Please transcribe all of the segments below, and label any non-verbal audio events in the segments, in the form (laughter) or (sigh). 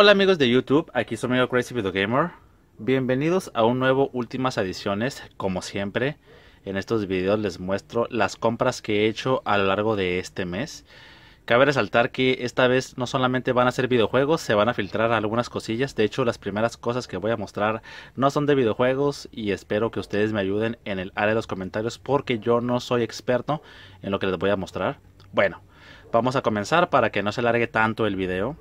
Hola amigos de YouTube, aquí soy amigo Crazy Video Gamer. Bienvenidos a un nuevo Últimas Adiciones. Como siempre, en estos videos les muestro las compras que he hecho a lo largo de este mes. Cabe resaltar que esta vez no solamente van a ser videojuegos, se van a filtrar algunas cosillas. De hecho, las primeras cosas que voy a mostrar no son de videojuegos y espero que ustedes me ayuden en el área de los comentarios porque yo no soy experto en lo que les voy a mostrar. Bueno, vamos a comenzar para que no se largue tanto el video.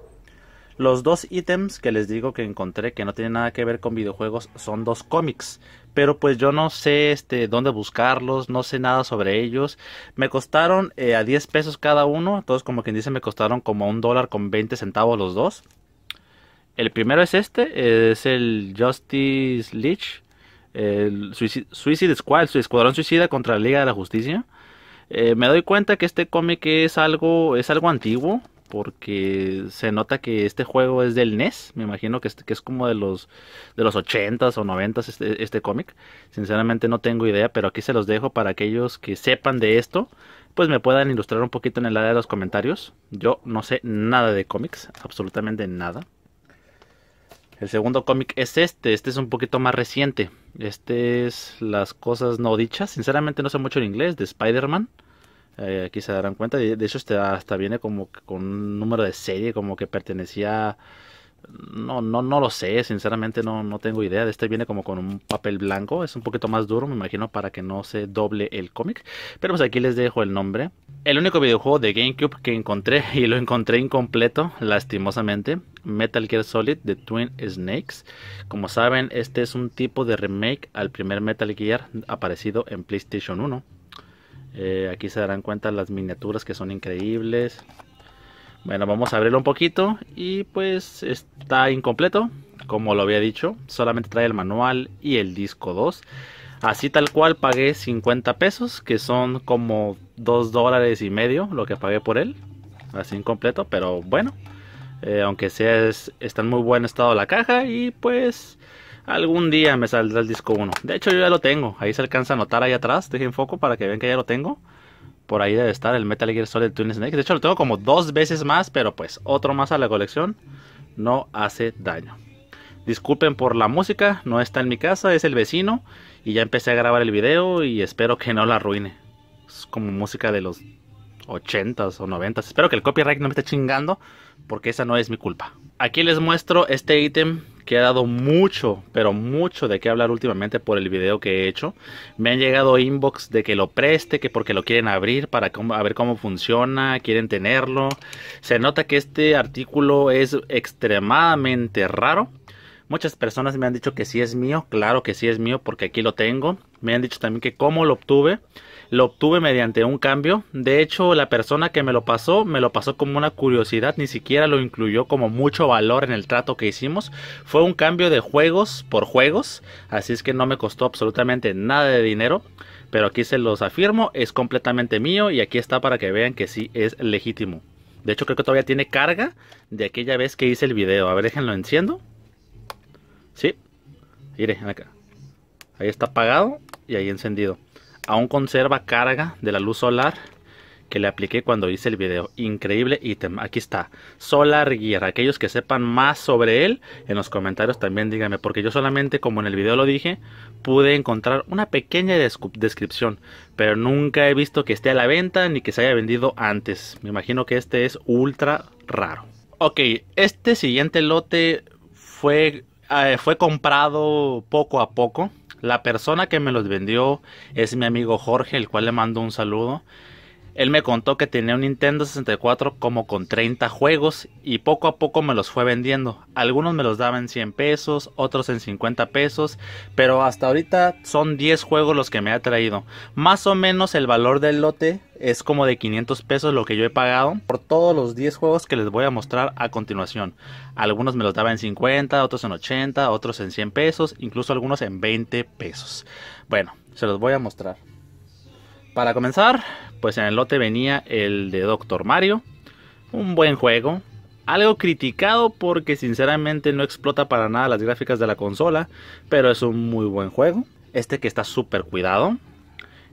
Los dos ítems que les digo que encontré que no tienen nada que ver con videojuegos son dos cómics, pero pues yo no sé este dónde buscarlos, no sé nada sobre ellos. Me costaron eh, a 10 pesos cada uno, Todos, como quien dice me costaron como un dólar con 20 centavos los dos. El primero es este, es el Justice League, el Suicide, Squad, Escuadrón Suicida contra la Liga de la Justicia. Eh, me doy cuenta que este cómic es algo, es algo antiguo, porque se nota que este juego es del NES, me imagino que, es como de los de los 80s o 90s este, este cómic. Sinceramente no tengo idea, pero aquí se los dejo para aquellos que sepan de esto, pues me puedan ilustrar un poquito en el área de los comentarios. Yo no sé nada de cómics, absolutamente nada. El segundo cómic es este, este es un poquito más reciente. Este es Las cosas no dichas, sinceramente no sé mucho en inglés de Spider-Man. Eh, aquí se darán cuenta. De, hecho, este hasta viene como con un número de serie, como que pertenecía. No, no, no lo sé, sinceramente no, no tengo idea. De este viene como con un papel blanco, es un poquito más duro, me imagino, para que no se doble el cómic. Pero pues aquí les dejo el nombre. El único videojuego de GameCube que encontré, (laughs) y lo encontré incompleto, lastimosamente, Metal Gear Solid de Twin Snakes. Como saben, este es un tipo de remake al primer Metal Gear aparecido en PlayStation 1. Eh, aquí se darán cuenta las miniaturas que son increíbles. Bueno, vamos a abrirlo un poquito y pues está incompleto, como lo había dicho. Solamente trae el manual y el disco 2. Así tal cual pagué 50 pesos, que son como 2 dólares y medio lo que pagué por él. Así incompleto, pero bueno. Eh, aunque sea, está en muy buen estado la caja y pues Algún día me saldrá el disco 1. De hecho, yo ya lo tengo. Ahí se alcanza a notar ahí atrás. Dejen foco para que vean que ya lo tengo. Por ahí debe estar el Metal Gear Solid Tunes. Snakes. De hecho, lo tengo como dos veces más, pero pues otro más a la colección no hace daño. Disculpen por la música, no está en mi casa, es el vecino. Y ya empecé a grabar el video y espero que no la arruine. Es como música de los 80s o 90s. Espero que el copyright no me esté chingando porque esa no es mi culpa. Aquí les muestro este ítem que ha dado mucho, pero mucho de qué hablar últimamente por el video que he hecho. Me han llegado inbox de que lo preste, que porque lo quieren abrir para ver cómo funciona, quieren tenerlo. Se nota que este artículo es extremadamente raro Muchas personas me han dicho que sí es mío, claro que sí es mío porque aquí lo tengo. Me han dicho también que cómo lo obtuve. Lo obtuve mediante un cambio. De hecho, la persona que me lo pasó, me lo pasó como una curiosidad, ni siquiera lo incluyó como mucho valor en el trato que hicimos. Fue un cambio de juegos por juegos, así es que no me costó absolutamente nada de dinero. Pero aquí se los afirmo, es completamente mío y aquí está para que vean que sí es legítimo. De hecho, creo que todavía tiene carga de aquella vez que hice el video. A ver, déjenlo enciendo. Sí, mire, acá. Ahí está apagado y ahí encendido. Aún conserva carga de la luz solar que le apliqué cuando hice el video. Increíble ítem. Aquí está. Solar Gear. Aquellos que sepan más sobre él, en los comentarios también díganme. Porque yo solamente, como en el video lo dije, pude encontrar una pequeña descripción. Pero nunca he visto que esté a la venta ni que se haya vendido antes. Me imagino que este es ultra raro. Ok, este siguiente lote fue eh, fue comprado poco a poco. La persona que me los vendió es mi amigo Jorge, el cual le mando un saludo. Él me contó que tenía un Nintendo 64 como con 30 juegos y poco a poco me los fue vendiendo. Algunos me los daba en 100 pesos, otros en 50 pesos, pero hasta ahorita son 10 juegos los que me ha traído. Más o menos el valor del lote es como de 500 pesos lo que yo he pagado por todos los 10 juegos que les voy a mostrar a continuación. Algunos me los daba en 50, otros en 80, otros en 100 pesos, incluso algunos en 20 pesos. Bueno, se los voy a mostrar. Para comenzar, pues en el lote venía el de Doctor Mario. Un buen juego. Algo criticado porque sinceramente no explota para nada las gráficas de la consola. Pero es un muy buen juego. Este que está súper cuidado.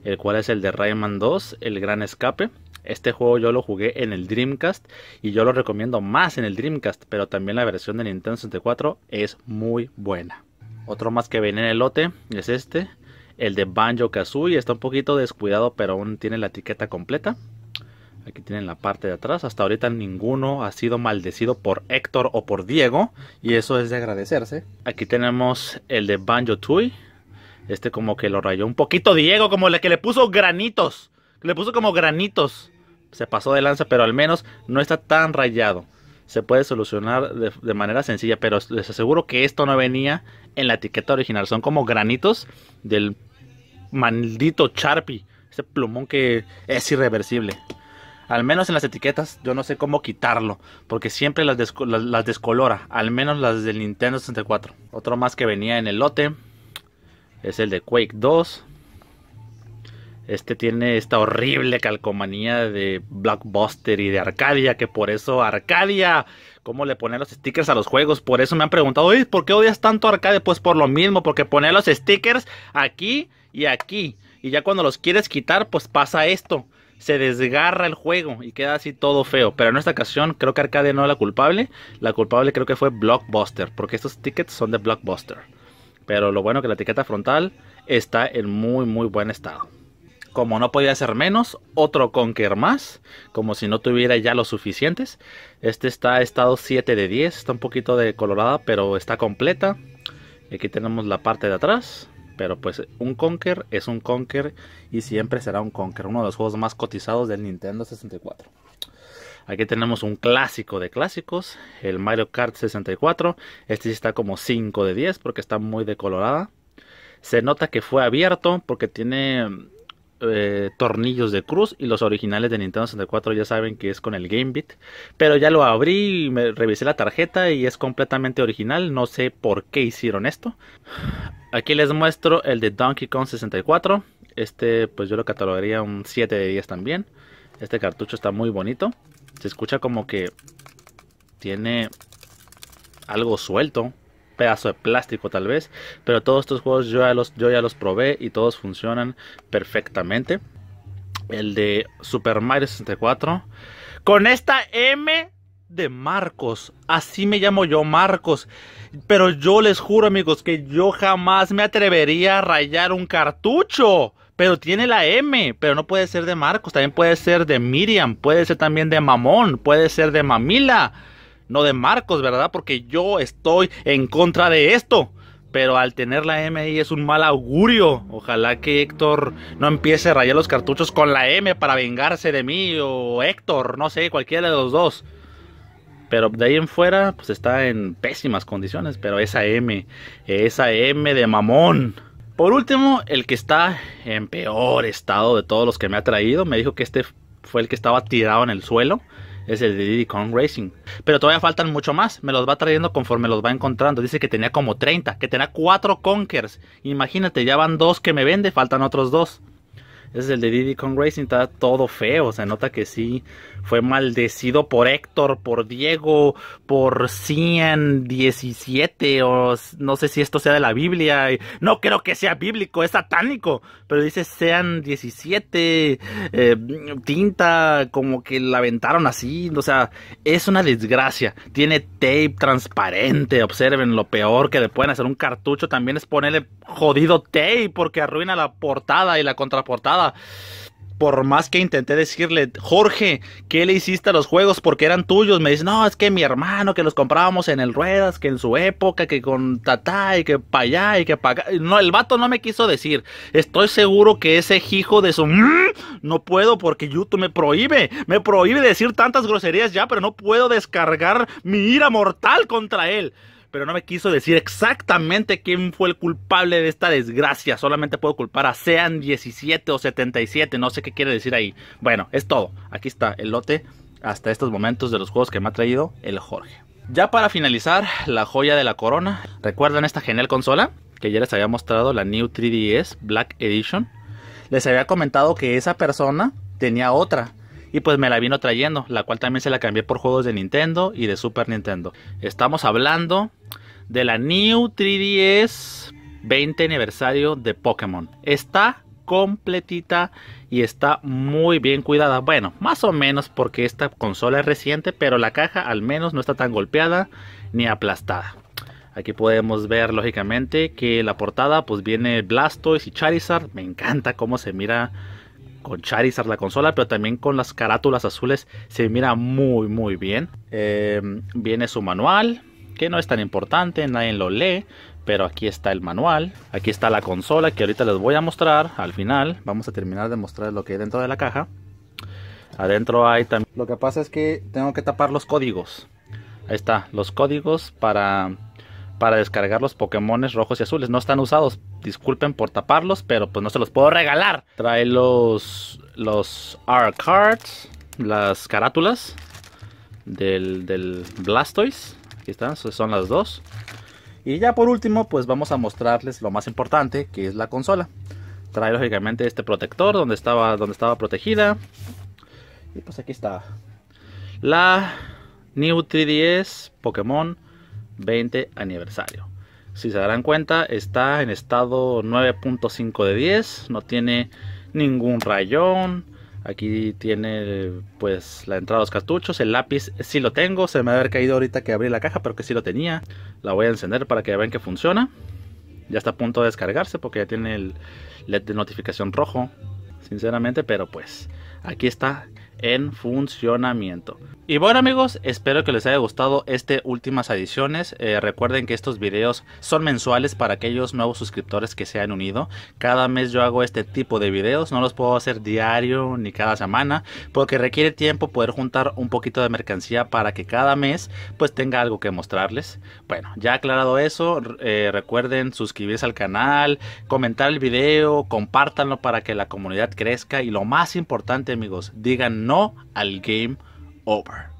El cual es el de Rayman 2, el gran escape. Este juego yo lo jugué en el Dreamcast y yo lo recomiendo más en el Dreamcast, pero también la versión de Nintendo 64 es muy buena. Otro más que venía en el lote es este, el de Banjo Kazooie está un poquito descuidado, pero aún tiene la etiqueta completa. Aquí tienen la parte de atrás. Hasta ahorita ninguno ha sido maldecido por Héctor o por Diego. Y eso es de agradecerse. Aquí tenemos el de Banjo Tui. Este como que lo rayó un poquito Diego, como la que le puso granitos. Le puso como granitos. Se pasó de lanza, pero al menos no está tan rayado se puede solucionar de, manera sencilla, pero les aseguro que esto no venía en la etiqueta original. Son como granitos del maldito Sharpie, ese plumón que es irreversible. Al menos en las etiquetas yo no sé cómo quitarlo, porque siempre las, las descolora, al menos las del Nintendo 64. Otro más que venía en el lote es el de Quake 2. Este tiene esta horrible calcomanía de Blockbuster y de Arcadia, que por eso Arcadia, ¿cómo le ponen los stickers a los juegos? Por eso me han preguntado, ¿por qué odias tanto Arcadia? Pues por lo mismo, porque pone los stickers aquí y aquí. Y ya cuando los quieres quitar, pues pasa esto. Se desgarra el juego y queda así todo feo. Pero en esta ocasión creo que Arcadia no es la culpable. La culpable creo que fue Blockbuster, porque estos tickets son de Blockbuster. Pero lo bueno que la etiqueta frontal está en muy muy buen estado como no podía ser menos, otro Conquer más, como si no tuviera ya los suficientes. Este está estado 7 de 10, está un poquito de colorada, pero está completa. Aquí tenemos la parte de atrás, pero pues un Conquer es un Conquer y siempre será un Conquer, uno de los juegos más cotizados del Nintendo 64. Aquí tenemos un clásico de clásicos, el Mario Kart 64. Este sí está como 5 de 10 porque está muy decolorada. Se nota que fue abierto porque tiene eh, tornillos de cruz y los originales de Nintendo 64 ya saben que es con el Game Pero ya lo abrí, me revisé la tarjeta y es completamente original. No sé por qué hicieron esto. Aquí les muestro el de Donkey Kong 64. Este pues yo lo catalogaría un 7 de 10 también. Este cartucho está muy bonito. Se escucha como que tiene algo suelto pedazo de plástico tal vez. Pero todos estos juegos yo ya los, los probé y todos funcionan perfectamente. El de Super Mario 64. Con esta M de Marcos. Así me llamo yo Marcos. Pero yo les juro amigos que yo jamás me atrevería a rayar un cartucho. Pero tiene la M, pero no puede ser de Marcos, también puede ser de Miriam, puede ser también de Mamón, puede ser de Mamila no de Marcos, ¿verdad? Porque yo estoy en contra de esto. Pero al tener la M ahí es un mal augurio. Ojalá que Héctor no empiece a rayar los cartuchos con la M para vengarse de mí o Héctor, no sé, cualquiera de los dos. Pero de ahí en fuera, pues está en pésimas condiciones. Pero esa M, esa M de mamón. Por último, el que está en peor estado de todos los que me ha traído, me dijo que este fue el que estaba tirado en el suelo es el de Diddy Kong Racing. Pero todavía faltan mucho más, me los va trayendo conforme los va encontrando. Dice que tenía como 30, que tenía 4 Conkers. Imagínate, ya van dos que me vende, faltan otros dos. Ese es el de Diddy Kong Racing, está todo feo, sea, nota que sí fue maldecido por Héctor, por Diego, por Cian 17 o no sé si esto sea de la Biblia, no creo que sea bíblico, es satánico, pero dice sean 17 eh, tinta como que la aventaron así, o sea, es una desgracia. Tiene tape transparente, observen lo peor que le pueden hacer un cartucho también es ponerle jodido tape porque arruina la portada y la contraportada por más que intenté decirle, Jorge, ¿qué le hiciste a los juegos? Porque eran tuyos. Me dice, no, es que mi hermano, que los comprábamos en el Ruedas, que en su época, que con Tatá y que para allá y que para acá. No, el vato no me quiso decir. Estoy seguro que ese hijo de su... Mm", no puedo porque YouTube me prohíbe. Me prohíbe decir tantas groserías ya, pero no puedo descargar mi ira mortal contra él pero no me quiso decir exactamente quién fue el culpable de esta desgracia. Solamente puedo culpar a sean 17 o 77, no sé qué quiere decir ahí. Bueno, es todo. Aquí está el lote hasta estos momentos de los juegos que me ha traído el Jorge. Ya para finalizar, la joya de la corona. ¿Recuerdan esta genial consola? Que ya les había mostrado la New 3DS Black Edition. Les había comentado que esa persona tenía otra y pues me la vino trayendo, la cual también se la cambié por juegos de Nintendo y de Super Nintendo. Estamos hablando de la New 3DS 20 aniversario de Pokémon. Está completita y está muy bien cuidada. Bueno, más o menos porque esta consola es reciente, pero la caja al menos no está tan golpeada ni aplastada. Aquí podemos ver lógicamente que la portada pues viene Blastoise y Charizard. Me encanta cómo se mira con Charizard la consola, pero también con las carátulas azules se mira muy muy bien. Eh, viene su manual, que no es tan importante, nadie lo lee, pero aquí está el manual, aquí está la consola que ahorita les voy a mostrar al final, vamos a terminar de mostrar lo que hay dentro de la caja. Adentro hay también... Lo que pasa es que tengo que tapar los códigos. Ahí está, los códigos para para descargar los Pokémon rojos y azules. No están usados, disculpen por taparlos, pero pues no se los puedo regalar. Trae los, los R cards, las carátulas del, del Blastoise. Aquí están, son las dos. Y ya por último, pues vamos a mostrarles lo más importante, que es la consola. Trae lógicamente este protector donde estaba, donde estaba protegida. Y pues aquí está. La New 3DS Pokémon 20 aniversario. Si se darán cuenta, está en estado 9.5 de 10, no tiene ningún rayón. Aquí tiene pues la entrada de los cartuchos, el lápiz sí lo tengo, se me haber caído ahorita que abrí la caja, pero que sí lo tenía. La voy a encender para que vean que funciona. Ya está a punto de descargarse porque ya tiene el LED de notificación rojo, sinceramente, pero pues aquí está en funcionamiento. Y bueno amigos, espero que les haya gustado este últimas adiciones. Eh, recuerden que estos videos son mensuales para aquellos nuevos suscriptores que se han unido. Cada mes yo hago este tipo de videos, no los puedo hacer diario ni cada semana, porque requiere tiempo poder juntar un poquito de mercancía para que cada mes pues tenga algo que mostrarles. Bueno, ya aclarado eso, eh, recuerden suscribirse al canal, comentar el video, compártanlo para que la comunidad crezca y lo más importante amigos, digan no al game over.